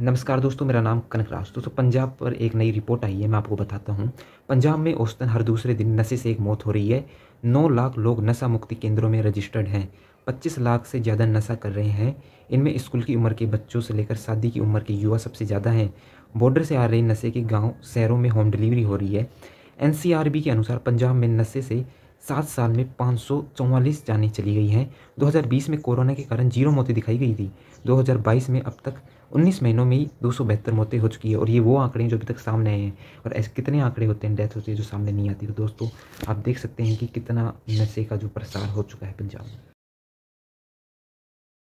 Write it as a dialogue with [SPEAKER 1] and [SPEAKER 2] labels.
[SPEAKER 1] नमस्कार दोस्तों मेरा नाम कनक राज दोस्तों पंजाब पर एक नई रिपोर्ट आई है मैं आपको बताता हूँ पंजाब में औसतन हर दूसरे दिन नशे से एक मौत हो रही है नौ लाख लोग नशा मुक्ति केंद्रों में रजिस्टर्ड हैं पच्चीस लाख से ज़्यादा नशा कर रहे हैं इनमें स्कूल की उम्र के बच्चों से लेकर शादी की उम्र के युवा सबसे ज़्यादा हैं बॉर्डर से आ रहे नशे के गाँव शहरों में होम डिलीवरी हो रही है एन के अनुसार पंजाब में नशे से सात साल में पाँच जाने चली गई हैं 2020 में कोरोना के कारण जीरो मौतें दिखाई गई थी 2022 में अब तक 19 महीनों में ही दो मौतें हो चुकी है और ये वो आंकड़े हैं जो अभी तक सामने आए हैं और ऐसे कितने आंकड़े होते हैं डेथ होती है जो सामने नहीं आती तो दोस्तों आप देख सकते हैं कि कितना नशे का जो प्रसार हो चुका है पंजाब में